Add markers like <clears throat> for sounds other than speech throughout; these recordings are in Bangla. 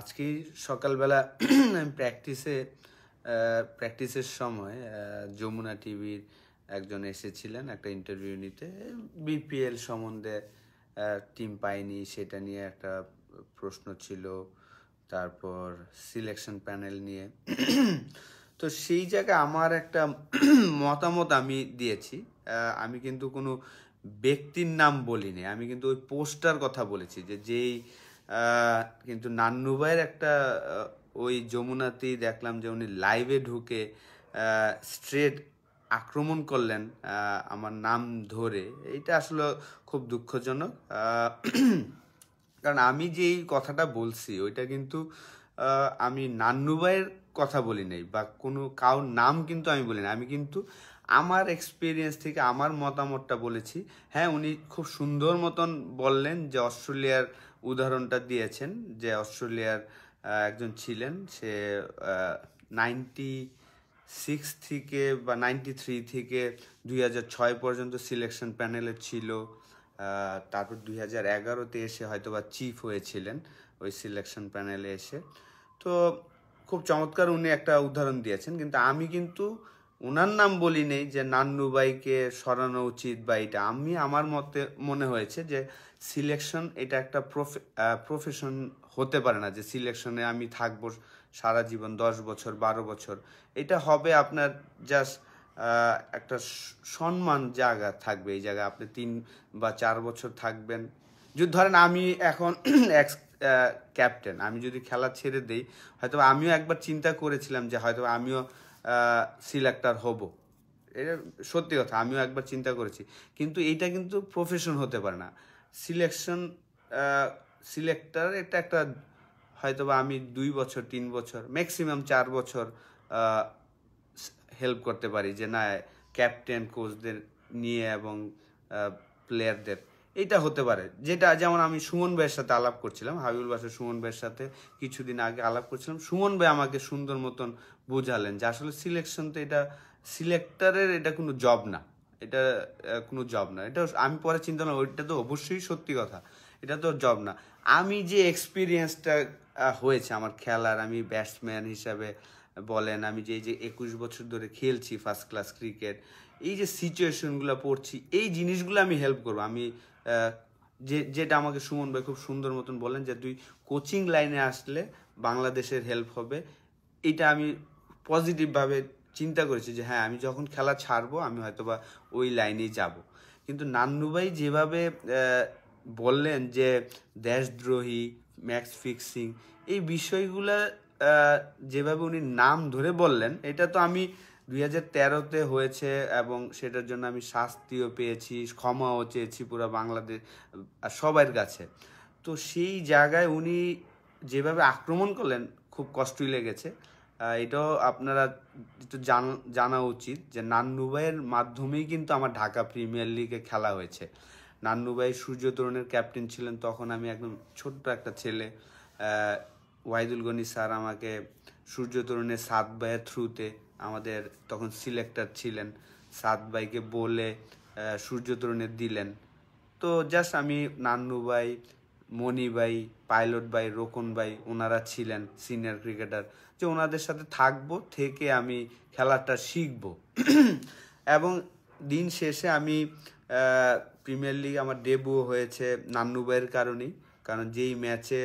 আজকে সকালবেলা আমি প্র্যাকটিসে প্র্যাকটিসের সময় যমুনা টিভির একজন এসেছিলেন একটা ইন্টারভিউ নিতে বিপিএল সম্বন্ধে টিম পাইনি সেটা নিয়ে একটা প্রশ্ন ছিল তারপর সিলেকশন প্যানেল নিয়ে তো সেই জায়গায় আমার একটা মতামত আমি দিয়েছি আমি কিন্তু কোনো ব্যক্তির নাম বলিনি আমি কিন্তু ওই পোস্টার কথা বলেছি যে যেই কিন্তু নান্নু ভাইয়ের একটা ওই যমুনাতেই দেখলাম যে উনি লাইভে ঢুকে স্ট্রেট আক্রমণ করলেন আমার নাম ধরে এইটা আসলে খুব দুঃখজনক কারণ আমি যেই কথাটা বলছি ওইটা কিন্তু আমি নান্নু ভাইয়ের কথা বলি নাই বা কোনো কাউর নাম কিন্তু আমি বলি না আমি কিন্তু আমার এক্সপিরিয়েন্স থেকে আমার মতামতটা বলেছি হ্যাঁ উনি খুব সুন্দর মতন বললেন যে অস্ট্রেলিয়ার উদাহরণটা দিয়েছেন যে অস্ট্রেলিয়ার একজন ছিলেন সে নাইনটি সিক্স থেকে বা নাইনটি থ্রি থেকে দুই হাজার ছয় পর্যন্ত সিলেকশন প্যানেলে ছিল তারপর দুই হাজার এগারোতে এসে হয়তো বা চিফ হয়েছিলেন ওই সিলেকশন প্যানেলে এসে তো খুব চমৎকার উনি একটা উদাহরণ দিয়েছেন কিন্তু আমি কিন্তু ওনার নাম বলি নেই যে নান্নুবাইকে সরানো উচিত বা এটা আমি আমার মতে মনে হয়েছে যে সিলেকশন এটা একটা প্রফেশন হতে পারে না যে সিলেকশনে আমি থাকবো সারা জীবন দশ বছর বারো বছর এটা হবে আপনার জাস্ট একটা সম্মান জায়গা থাকবে এই জায়গায় আপনি তিন বা চার বছর থাকবেন যদি ধরেন আমি এখন এক্স <clears throat> ক্যাপ্টেন আমি যদি খেলা ছেড়ে দেই হয়তো আমিও একবার চিন্তা করেছিলাম যে হয়তো আমিও সিলেক্টার হব এটা সত্যি কথা আমিও একবার চিন্তা করেছি কিন্তু এইটা কিন্তু প্রফেশন হতে পারে না সিলেকশন সিলেক্টার এটা একটা হয়তো বা আমি দুই বছর তিন বছর ম্যাক্সিমাম চার বছর হেল্প করতে পারি যে না ক্যাপ্টেন কোচদের নিয়ে এবং প্লেয়ারদের এটা হতে পারে যেটা যেমন আমি সুমন ভাইয়ের সাথে আলাপ করছিলাম হাবিবুল বাসের সুমন ভাইয়ের সাথে কিছুদিন আগে আলাপ করছিলাম সুমন ভাই আমাকে সুন্দর মতন বোঝালেন যে আসলে সিলেকশন তো এটা সিলেক্টারের এটা কোনো জব না এটা কোনো জব না এটা আমি পরে চিন্তা না ওইটা তো অবশ্যই সত্যি কথা এটা তো জব না আমি যে এক্সপিরিয়েন্সটা হয়েছে আমার খেলার আমি ব্যাটসম্যান হিসাবে বলেন আমি যে এই যে একুশ বছর ধরে খেলছি ফার্স্ট ক্লাস ক্রিকেট এই যে সিচুয়েশনগুলো পড়ছি এই জিনিসগুলো আমি হেল্প করবো আমি যে যেটা আমাকে সুমন ভাই খুব সুন্দর মতন বলেন যে তুই কোচিং লাইনে আসলে বাংলাদেশের হেল্প হবে এটা আমি পজিটিভভাবে চিন্তা করেছি যে হ্যাঁ আমি যখন খেলা ছাড়বো আমি হয়তোবা ওই লাইনেই যাব কিন্তু নান্নুভাই যেভাবে বললেন যে দেশদ্রোহী ম্যাক্স ফিক্সিং এই বিষয়গুলো যেভাবে উনি নাম ধরে বললেন এটা তো আমি দুই হাজার তেরোতে হয়েছে এবং সেটার জন্য আমি শাস্তিও পেয়েছি ক্ষমাও চেয়েছি পুরো বাংলাদেশ আর সবার কাছে তো সেই জায়গায় উনি যেভাবে আক্রমণ করলেন খুব কষ্টই লেগেছে এটাও আপনারা একটু জানা উচিত যে নান্নুবাইয়ের মাধ্যমেই কিন্তু আমার ঢাকা প্রিমিয়ার লিগে খেলা হয়েছে নান্নুবাই সূর্য তরুণের ক্যাপ্টেন ছিলেন তখন আমি একদম ছোট্ট একটা ছেলে ওয়াহিদুল গনি স্যার আমাকে সূর্য তরুণের সাত ভাইয়ের থ্রুতে আমাদের তখন সিলেক্টর ছিলেন সাত ভাইকে বলে সূর্য তরুণের দিলেন তো জাস্ট আমি নান্নু ভাই মণি ভাই পাইলট ভাই রোকন ভাই ওনারা ছিলেন সিনিয়র ক্রিকেটার যে ওনাদের সাথে থাকবো থেকে আমি খেলাটা শিখব এবং দিন শেষে আমি প্রিমিয়ার লিগ আমার ডেবু হয়েছে নান্নু ভাইয়ের কারণেই কারণ যেই ম্যাচে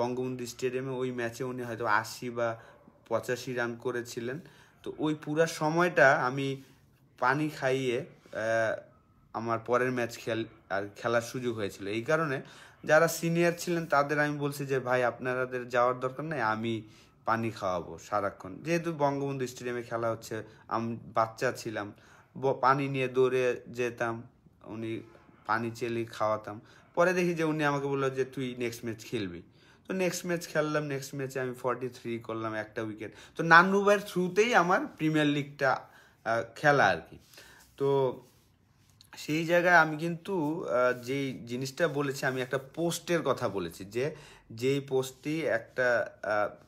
বঙ্গবন্ধু স্টেডিয়ামে ওই ম্যাচে উনি হয়তো আশি বা পঁচাশি রান করেছিলেন তো ওই পুরা সময়টা আমি পানি খাইয়ে আমার পরের ম্যাচ খেল আর খেলার সুযোগ হয়েছিল এই কারণে যারা সিনিয়র ছিলেন তাদের আমি বলছি যে ভাই আপনারাদের যাওয়ার দরকার নেই আমি পানি খাওয়াবো সারাক্ষণ যেহেতু বঙ্গবন্ধু স্টেডিয়ামে খেলা হচ্ছে আমি বাচ্চা ছিলাম পানি নিয়ে দৌড়ে যেতাম উনি পানি চেলে খাওয়াতাম পরে দেখি যে উনি আমাকে বললো যে তুই নেক্সট ম্যাচ খেলবি তো নেক্সট ম্যাচ খেললাম নেক্সট ম্যাচে আমি ফর্টি থ্রি করলাম একটা উইকেট তো নান্নু ভাইয়ের থ্রুতেই আমার প্রিমিয়ার লিগটা খেলা আর কি তো সেই জায়গায় আমি কিন্তু যেই জিনিসটা বলেছি আমি একটা পোস্টের কথা বলেছি যে যেই পোস্টটি একটা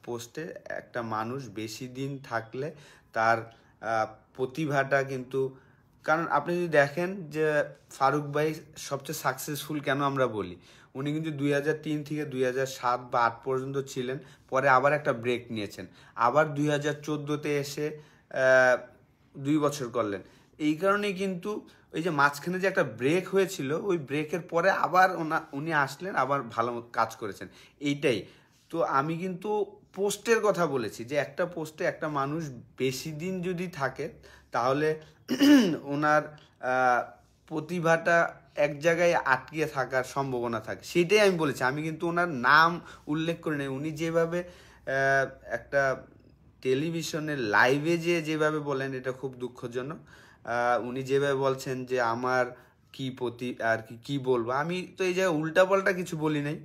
পোস্টে একটা মানুষ বেশি দিন থাকলে তার প্রতিভাটা কিন্তু কারণ আপনি যদি দেখেন যে ফারুক ভাই সবচেয়ে সাকসেসফুল কেন আমরা বলি উনি কিন্তু দুই তিন থেকে দুই সাত বা আট পর্যন্ত ছিলেন পরে আবার একটা ব্রেক নিয়েছেন আবার দুই হাজার চোদ্দোতে এসে দুই বছর করলেন এই কারণে কিন্তু ওই যে মাঝখানে যে একটা ব্রেক হয়েছিল ওই ব্রেকের পরে আবার ওনা উনি আসলেন আবার ভালো কাজ করেছেন এইটাই তো আমি কিন্তু পোস্টের কথা বলেছি যে একটা পোস্টে একটা মানুষ বেশি দিন যদি থাকে তাহলে <clears throat> ওনার প্রতিভাটা এক জায়গায় আটকে থাকার সম্ভাবনা থাকে সেটাই আমি বলেছি আমি কিন্তু ওনার নাম উল্লেখ করি নাই উনি যেভাবে একটা টেলিভিশনের লাইভে যে যেভাবে বলেন এটা খুব দুঃখজনক উনি যেভাবে বলছেন যে আমার কি প্রতি আর কি কী বলবো আমি তো এই জায়গায় পাল্টা কিছু বলি নাই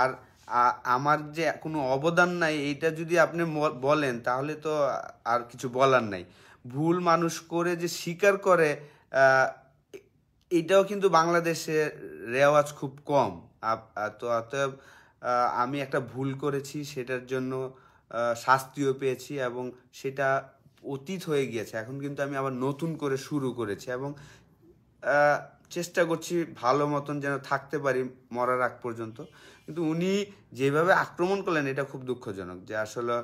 আর আমার যে কোনো অবদান নাই এইটা যদি আপনি বলেন তাহলে তো আর কিছু বলার নাই ভুল মানুষ করে যে স্বীকার করে এটাও কিন্তু বাংলাদেশে রেওয়াজ খুব কম তো অতএব আমি একটা ভুল করেছি সেটার জন্য শাস্তিও পেয়েছি এবং সেটা অতীত হয়ে গিয়েছে এখন কিন্তু আমি আবার নতুন করে শুরু করেছি এবং চেষ্টা করছি ভালো মতন যেন থাকতে পারি মরার আগ পর্যন্ত কিন্তু উনি যেভাবে আক্রমণ করলেন এটা খুব দুঃখজনক যে আসলে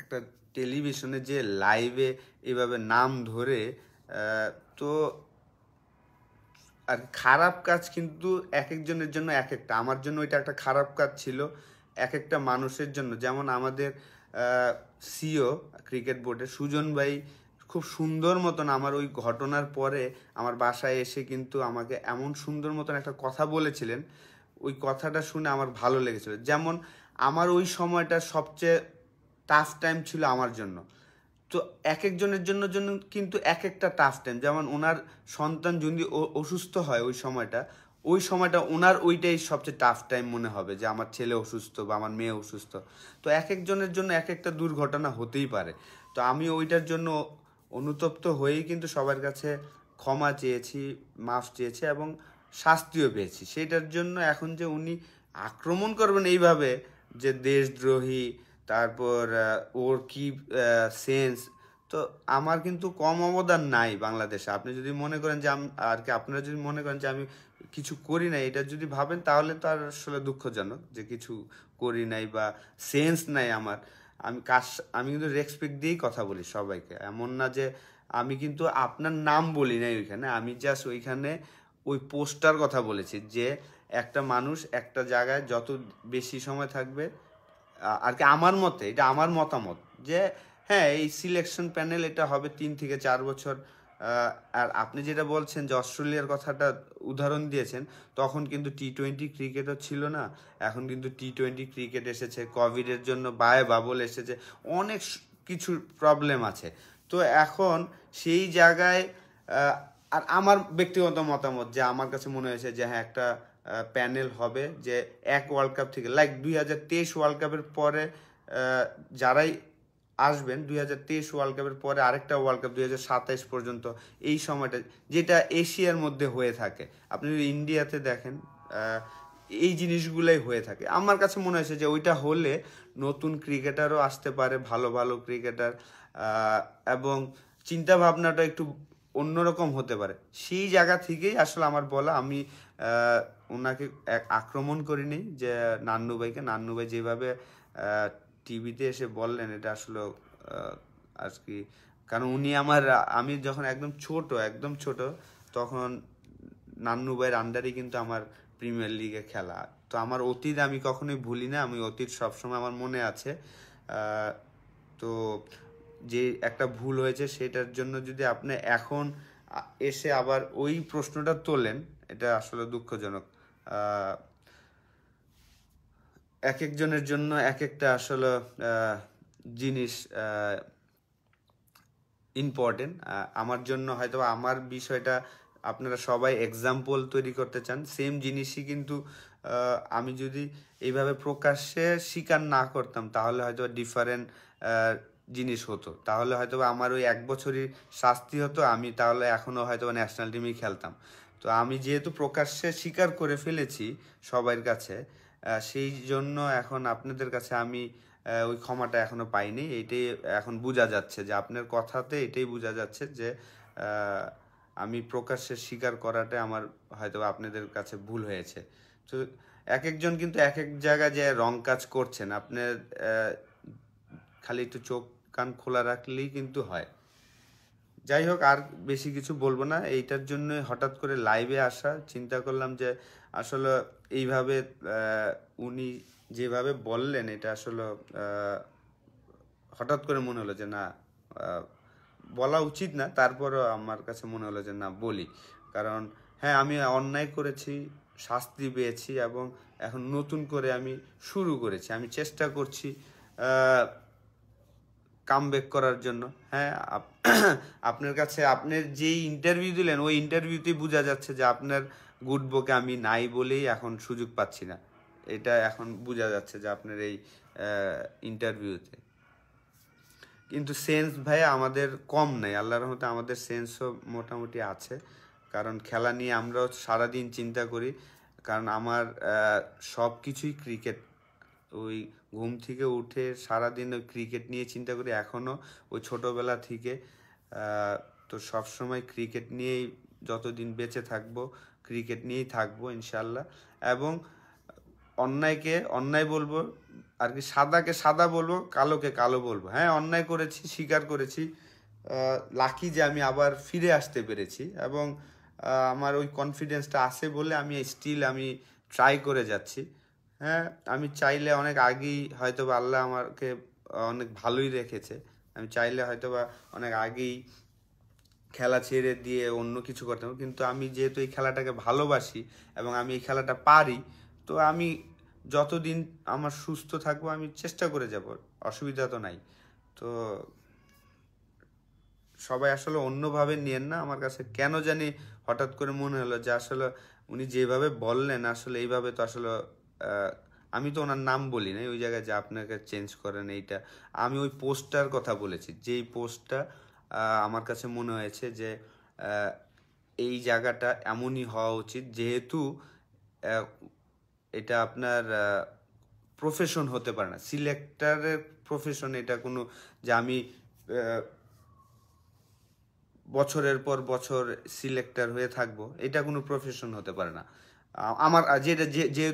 একটা টেলিভিশনে যে লাইভে এভাবে নাম ধরে তো আর খারাপ কাজ কিন্তু এক একজনের জন্য এক একটা আমার জন্য এটা একটা খারাপ কাজ ছিল এক একটা মানুষের জন্য যেমন আমাদের সিও ক্রিকেট বোর্ডে সুজন ভাই খুব সুন্দর মতন আমার ওই ঘটনার পরে আমার বাসায় এসে কিন্তু আমাকে এমন সুন্দর মতন একটা কথা বলেছিলেন ওই কথাটা শুনে আমার ভালো লেগেছিল যেমন আমার ওই সময়টা সবচেয়ে টাফ টাইম ছিল আমার জন্য তো এক একজনের জন্য জন্য কিন্তু এক একটা টাফ টাইম যেমন ওনার সন্তান যদি অসুস্থ হয় ওই সময়টা ওই সময়টা ওনার ওইটাই সবচেয়ে টাফ টাইম মনে হবে যে আমার ছেলে অসুস্থ বা আমার মেয়ে অসুস্থ তো এক একজনের জন্য এক একটা দুর্ঘটনা হতেই পারে তো আমি ওইটার জন্য অনুতপ্ত হয়েই কিন্তু সবার কাছে ক্ষমা চেয়েছি মাফ চেয়েছি এবং শাস্তিও পেয়েছি সেটার জন্য এখন যে উনি আক্রমণ করবেন এইভাবে যে দেশদ্রোহী তারপর ওর কি সেন্স তো আমার কিন্তু কম অবদান নাই বাংলাদেশে আপনি যদি মনে করেন যে আর কি আপনারা যদি মনে করেন যে আমি কিছু করি নাই এটা যদি ভাবেন তাহলে তো আর আসলে দুঃখজনক যে কিছু করি নাই বা সেন্স নাই আমার আমি কাশ আমি কিন্তু রেসপেক্ট দিয়েই কথা বলি সবাইকে এমন না যে আমি কিন্তু আপনার নাম বলি নাই ওইখানে আমি জাস্ট ওইখানে ওই পোস্টার কথা বলেছি যে একটা মানুষ একটা জায়গায় যত বেশি সময় থাকবে আর কি আমার মতে এটা আমার মতামত যে হ্যাঁ এই সিলেকশন প্যানেল এটা হবে তিন থেকে চার বছর আর আপনি যেটা বলছেন যে অস্ট্রেলিয়ার কথাটা উদাহরণ দিয়েছেন তখন কিন্তু টি টোয়েন্টি ক্রিকেটও ছিল না এখন কিন্তু টি টোয়েন্টি ক্রিকেট এসেছে কোভিডের জন্য বায়ে বাবল এসেছে অনেক কিছু প্রবলেম আছে তো এখন সেই জায়গায় আর আমার ব্যক্তিগত মতামত যে আমার কাছে মনে হয়েছে যে হ্যাঁ একটা প্যানেল হবে যে এক ওয়ার্ল্ড কাপ থেকে লাইক দুই হাজার তেইশ ওয়ার্ল্ড কাপের পরে যারাই আসবেন দুই ওয়ার্ল্ড কাপের পরে আরেকটা ওয়ার্ল্ড কাপ দুই পর্যন্ত এই সময়টা যেটা এশিয়ার মধ্যে হয়ে থাকে আপনি যদি ইন্ডিয়াতে দেখেন এই জিনিসগুলাই হয়ে থাকে আমার কাছে মনে হয়েছে যে ওইটা হলে নতুন ক্রিকেটারও আসতে পারে ভালো ভালো ক্রিকেটার এবং চিন্তা ভাবনাটা একটু অন্যরকম হতে পারে সেই জায়গা থেকেই আসলে আমার বলা আমি ওনাকে আক্রমণ করিনি যে নান্নু ভাইকে নান্নু ভাই যেভাবে টিভিতে এসে বললেন এটা আসলে আর কি কারণ উনি আমার আমি যখন একদম ছোট একদম ছোট তখন নান্নু ভাইয়ের আন্ডারই কিন্তু আমার প্রিমিয়ার লিগে খেলা তো আমার অতীত আমি কখনোই ভুলি না আমি অতীত সবসময় আমার মনে আছে তো যে একটা ভুল হয়েছে সেটার জন্য যদি আপনি এখন এসে আবার ওই প্রশ্নটা তোলেন এটা আসলে দুঃখজনক এক একজনের জন্য এক একটা আসলে জিনিস ইম্পর্টেন্ট আমার জন্য হয়তো আমার বিষয়টা আপনারা সবাই এক্সাম্পল তৈরি করতে চান সেম জিনিসই কিন্তু আমি যদি এইভাবে প্রকাশ্যে স্বীকার না করতাম তাহলে হয়তো ডিফারেন্ট জিনিস হতো তাহলে হয়তো আমার ওই এক বছরই শাস্তি হতো আমি তাহলে এখনও হয়তো ন্যাশনাল টিমেই খেলতাম তো আমি যেহেতু প্রকাশ্যে স্বীকার করে ফেলেছি সবাইয়ের কাছে সেই জন্য এখন আপনাদের কাছে আমি ওই ক্ষমাটা এখনও পাইনি এটাই এখন বোঝা যাচ্ছে যে আপনার কথাতে এটাই বোঝা যাচ্ছে যে আমি প্রকাশ্যে স্বীকার করাটা আমার হয়তো আপনাদের কাছে ভুল হয়েছে তো এক একজন কিন্তু এক এক জায়গায় যে রং কাজ করছেন আপনার খালি একটু চোখ কান খোলা রাখলেই কিন্তু হয় যাই হোক আর বেশি কিছু বলবো না এইটার জন্য হঠাৎ করে লাইভে আসা চিন্তা করলাম যে আসলে এইভাবে উনি যেভাবে বললেন এটা আসলে হঠাৎ করে মনে হলো যে না বলা উচিত না তারপরও আমার কাছে মনে হলো যে না বলি কারণ হ্যাঁ আমি অন্যায় করেছি শাস্তি পেয়েছি এবং এখন নতুন করে আমি শুরু করেছি আমি চেষ্টা করছি কাম ব্যাক করার জন্য হ্যাঁ আপনার কাছে আপনার যেই ইন্টারভিউ দিলেন ওই ইন্টারভিউতেই বোঝা যাচ্ছে যে আপনার গুড বুকে আমি নাই বলেই এখন সুযোগ পাচ্ছি না এটা এখন বোঝা যাচ্ছে যে আপনার এই ইন্টারভিউতে কিন্তু সেন্স ভাই আমাদের কম নাই আল্লাহর রহমতে আমাদের সেন্সও মোটামুটি আছে কারণ খেলা নিয়ে আমরাও সারাদিন চিন্তা করি কারণ আমার সব কিছুই ক্রিকেট ওই ঘুম থেকে উঠে সারাদিন ওই ক্রিকেট নিয়ে চিন্তা করি এখনও ওই ছোটোবেলা থেকে তো সবসময় ক্রিকেট নিয়েই যতদিন বেঁচে থাকবো ক্রিকেট নিয়েই থাকবো ইনশাল্লাহ এবং অন্যায়কে অন্যায় বলবো আর কি সাদাকে সাদা বলবো কালোকে কালো বলবো হ্যাঁ অন্যায় করেছি স্বীকার করেছি লাকি যে আমি আবার ফিরে আসতে পেরেছি এবং আমার ওই কনফিডেন্সটা আছে বলে আমি স্টিল আমি ট্রাই করে যাচ্ছি হ্যাঁ আমি চাইলে অনেক আগেই হয়তো বা আল্লাহ আমাকে অনেক ভালোই রেখেছে আমি চাইলে হয়তো বা অনেক আগেই খেলা ছেড়ে দিয়ে অন্য কিছু করতাম কিন্তু আমি যেহেতু এই খেলাটাকে ভালোবাসি এবং আমি এই খেলাটা পারি তো আমি যতদিন আমার সুস্থ থাকবো আমি চেষ্টা করে যাব অসুবিধা তো নাই তো সবাই আসলে অন্যভাবে নিয়েন না আমার কাছে কেন জানি হঠাৎ করে মনে হলো যে আসলে উনি যেভাবে বললেন আসলে এইভাবে তো আসলে আমি তো ওনার নাম বলি না ওই জায়গায় যে আপনাকে চেঞ্জ করেন এইটা আমি ওই পোস্টটার কথা বলেছি যেই পোস্টটা আমার কাছে মনে হয়েছে যে এই জায়গাটা এমনই হওয়া উচিত যেহেতু এটা আপনার প্রফেশন হতে পারে না সিলেক্টারের প্রফেশন এটা কোনো যে আমি বছরের পর বছর সিলেক্টার হয়ে থাকবো এটা কোনো প্রফেশন হতে পারে না আমার যেটা যে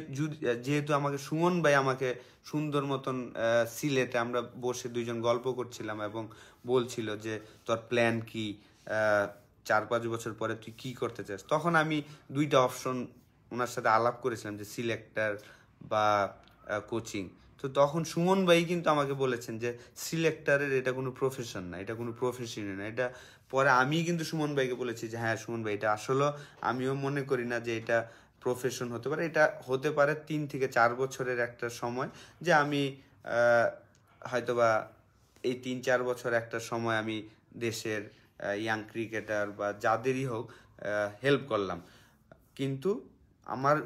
যেহেতু আমাকে সুমন ভাই আমাকে সুন্দর মতন সিলেটে আমরা বসে দুইজন গল্প করছিলাম এবং বলছিল যে তোর প্ল্যান কি চার পাঁচ বছর পরে তুই কি করতে চাস তখন আমি দুইটা অপশন ওনার সাথে আলাপ করেছিলাম যে সিলেক্টার বা কোচিং তো তখন সুমন ভাই কিন্তু আমাকে বলেছেন যে সিলেক্টারের এটা কোনো প্রফেশন না এটা কোনো প্রফেশনই না এটা পরে আমি কিন্তু সুমন ভাইকে বলেছি যে হ্যাঁ সুমন ভাই এটা আসলে আমিও মনে করি না যে এটা প্রফেশন হতে পারে এটা হতে পারে তিন থেকে চার বছরের একটা সময় যে আমি হয়তোবা এই তিন চার বছর একটা সময় আমি দেশের ইয়াং ক্রিকেটার বা যাদেরই হোক হেল্প করলাম কিন্তু আমার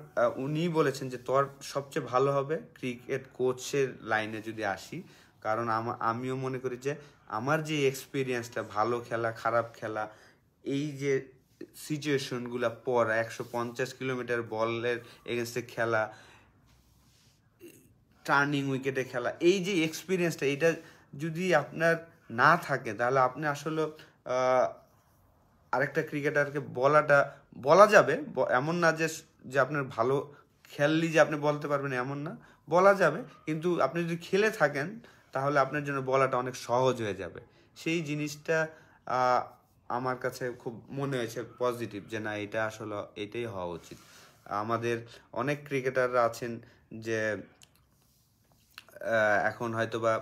উনি বলেছেন যে তোর সবচেয়ে ভালো হবে ক্রিকেট কোচের লাইনে যদি আসি কারণ আমিও মনে করি যে আমার যে এক্সপিরিয়েন্সটা ভালো খেলা খারাপ খেলা এই যে সিচুয়েশনগুলো পড়া একশো পঞ্চাশ কিলোমিটার বলের এগেনস্টে খেলা টার্নিং উইকেটে খেলা এই যে এক্সপিরিয়েন্সটা এটা যদি আপনার না থাকে তাহলে আপনি আসলে আরেকটা ক্রিকেটারকে বলাটা বলা যাবে এমন না যে যে আপনার ভালো খেললি যে আপনি বলতে পারবেন এমন না বলা যাবে কিন্তু আপনি যদি খেলে থাকেন তাহলে আপনার জন্য বলাটা অনেক সহজ হয়ে যাবে সেই জিনিসটা আমার কাছে খুব মনে হয়েছে পজিটিভ যে না এটা আসলে এটাই হওয়া উচিত আমাদের অনেক ক্রিকেটাররা আছেন যে এখন হয়তো বা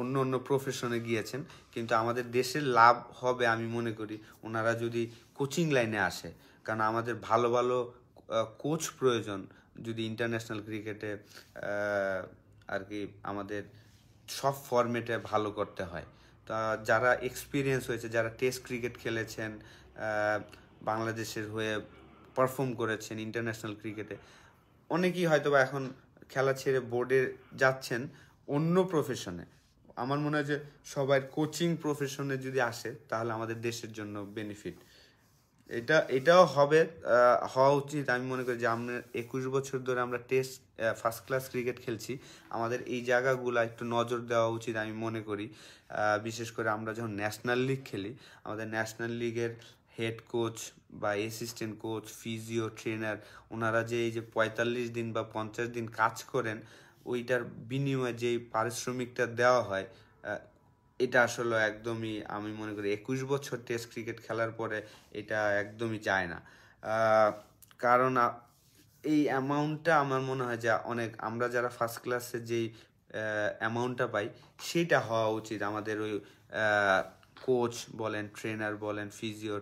অন্য অন্য প্রফেশনে গিয়েছেন কিন্তু আমাদের দেশের লাভ হবে আমি মনে করি ওনারা যদি কোচিং লাইনে আসে কারণ আমাদের ভালো ভালো কোচ প্রয়োজন যদি ইন্টারন্যাশনাল ক্রিকেটে আর কি আমাদের সব ফর্মেটে ভালো করতে হয় তা যারা এক্সপিরিয়েন্স হয়েছে যারা টেস্ট ক্রিকেট খেলেছেন বাংলাদেশের হয়ে পারফর্ম করেছেন ইন্টারন্যাশনাল ক্রিকেটে অনেকেই হয়তো বা এখন খেলা ছেড়ে বোর্ডে যাচ্ছেন অন্য প্রফেশনে আমার মনে হয় যে সবার কোচিং প্রফেশনে যদি আসে তাহলে আমাদের দেশের জন্য বেনিফিট এটা এটাও হবে হওয়া উচিত আমি মনে করি যে আমরা একুশ বছর ধরে আমরা টেস্ট ফার্স্ট ক্লাস ক্রিকেট খেলছি আমাদের এই জায়গাগুলো একটু নজর দেওয়া উচিত আমি মনে করি বিশেষ করে আমরা যখন ন্যাশনাল লিগ খেলি আমাদের ন্যাশনাল লিগের হেড কোচ বা অ্যাসিস্ট্যান্ট কোচ ফিজিও ট্রেনার ওনারা যে এই যে পঁয়তাল্লিশ দিন বা পঞ্চাশ দিন কাজ করেন ওইটার বিনিময়ে যেই পারিশ্রমিকটা দেওয়া হয় এটা আসলে একদমই আমি মনে করি একুশ বছর টেস্ট ক্রিকেট খেলার পরে এটা একদমই যায় না কারণ এই অ্যামাউন্টটা আমার মনে হয় যে অনেক আমরা যারা ফার্স্ট ক্লাসে যেই অ্যামাউন্টটা পাই সেটা হওয়া উচিত আমাদের ওই কোচ বলেন ট্রেনার বলেন ফিজিও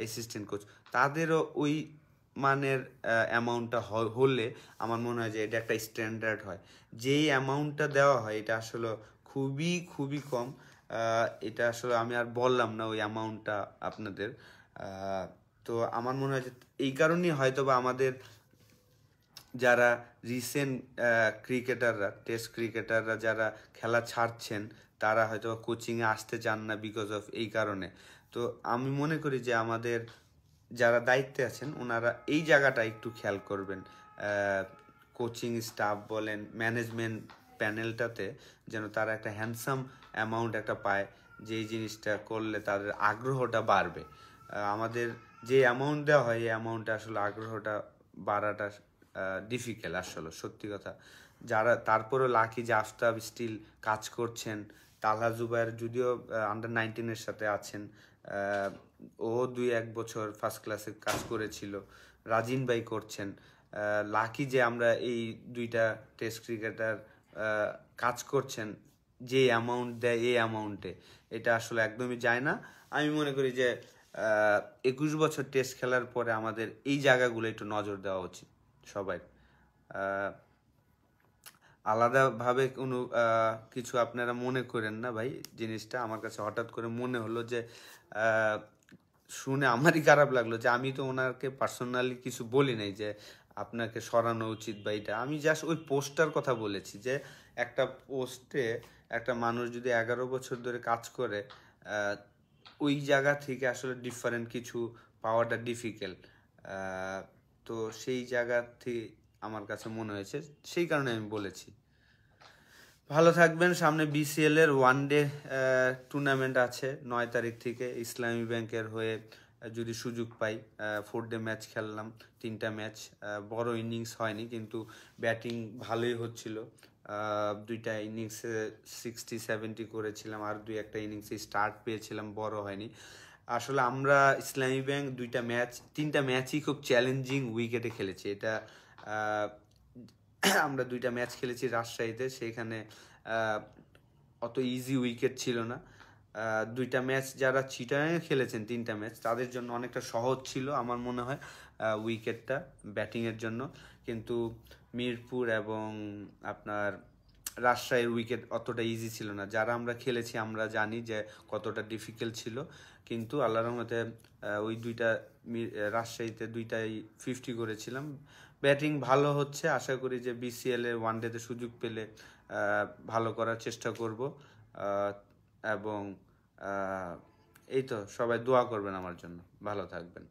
অ্যাসিস্ট্যান্ট কোচ তাদেরও ওই মানের অ্যামাউন্টটা হলে আমার মনে হয় যে এটা একটা স্ট্যান্ডার্ড হয় যেই অ্যামাউন্টটা দেওয়া হয় এটা আসলে খুবই খুবই কম এটা আসলে আমি আর বললাম না ওই অ্যামাউন্টটা আপনাদের তো আমার মনে হয় যে এই কারণেই হয়তো বা আমাদের যারা রিসেন্ট ক্রিকেটাররা টেস্ট ক্রিকেটাররা যারা খেলা ছাড়ছেন তারা হয়তো কোচিংয়ে আসতে চান না বিকজ অফ এই কারণে তো আমি মনে করি যে আমাদের যারা দায়িত্বে আছেন ওনারা এই জায়গাটা একটু খেয়াল করবেন কোচিং স্টাফ বলেন ম্যানেজমেন্ট প্যানেলটাতে যেন তারা একটা হ্যান্ডসাম অ্যামাউন্ট একটা পায় যেই জিনিসটা করলে তাদের আগ্রহটা বাড়বে আমাদের যে অ্যামাউন্ট দেওয়া হয় এই অ্যামাউন্টে আসলে আগ্রহটা বাড়াটা ডিফিকাল্ট আসলে সত্যি কথা যারা তারপরে লাকি যে আফতাব স্টিল কাজ করছেন তালহা জুবাইর যদিও আন্ডার নাইনটিনের সাথে আছেন ও দুই এক বছর ফার্স্ট ক্লাসে কাজ করেছিল রাজিন ভাই করছেন লাকি যে আমরা এই দুইটা টেস্ট ক্রিকেটার কাজ করছেন যে অ্যামাউন্ট দেয় এই অ্যামাউন্টে এটা আসলে একদমই যায় না আমি মনে করি যে একুশ বছর টেস্ট খেলার পরে আমাদের এই জায়গাগুলো একটু নজর দেওয়া উচিত সবাই আলাদাভাবে কোনো কিছু আপনারা মনে করেন না ভাই জিনিসটা আমার কাছে হঠাৎ করে মনে হলো যে শুনে আমারই খারাপ লাগলো যে আমি তো ওনাকে পার্সোনালি কিছু বলি নাই যে আপনাকে সরানো উচিত বা এটা আমি জাস্ট ওই পোস্টটার কথা বলেছি যে একটা পোস্টে একটা মানুষ যদি এগারো বছর ধরে কাজ করে ওই জায়গা থেকে আসলে ডিফারেন্ট কিছু পাওয়াটা ডিফিকাল্ট তো সেই জায়গা থেকে আমার কাছে মনে হয়েছে সেই কারণে আমি বলেছি ভালো থাকবেন সামনে বিসিএল এর ওয়ান ডে টুর্নামেন্ট আছে নয় তারিখ থেকে ইসলামী ব্যাংকের হয়ে যদি সুযোগ পাই ফোর ডে ম্যাচ খেললাম তিনটা ম্যাচ বড় ইনিংস হয়নি কিন্তু ব্যাটিং ভালোই হচ্ছিল দুইটা ইনিংসে সিক্সটি সেভেন্টি করেছিলাম আর দুই একটা ইনিংসে স্টার্ট পেয়েছিলাম বড় হয়নি আসলে আমরা ইসলামী ব্যাংক দুইটা ম্যাচ তিনটা ম্যাচই খুব চ্যালেঞ্জিং উইকেটে খেলেছি এটা আমরা দুইটা ম্যাচ খেলেছি রাজশাহীতে সেখানে অত ইজি উইকেট ছিল না দুইটা ম্যাচ যারা চিটায় খেলেছেন তিনটা ম্যাচ তাদের জন্য অনেকটা সহজ ছিল আমার মনে হয় উইকেটটা ব্যাটিংয়ের জন্য কিন্তু মিরপুর এবং আপনার রাজশাহীর উইকেট অতটা ইজি ছিল না যারা আমরা খেলেছি আমরা জানি যে কতটা ডিফিকাল্ট ছিল কিন্তু আল্লাহ রহমতে ওই দুইটা রাজশাহীতে দুইটাই ফিফটি করেছিলাম ব্যাটিং ভালো হচ্ছে আশা করি যে বিসিএল এ ওয়ান ডেতে সুযোগ পেলে ভালো করার চেষ্টা করব এবং এই তো সবাই দোয়া করবেন আমার জন্য ভালো থাকবেন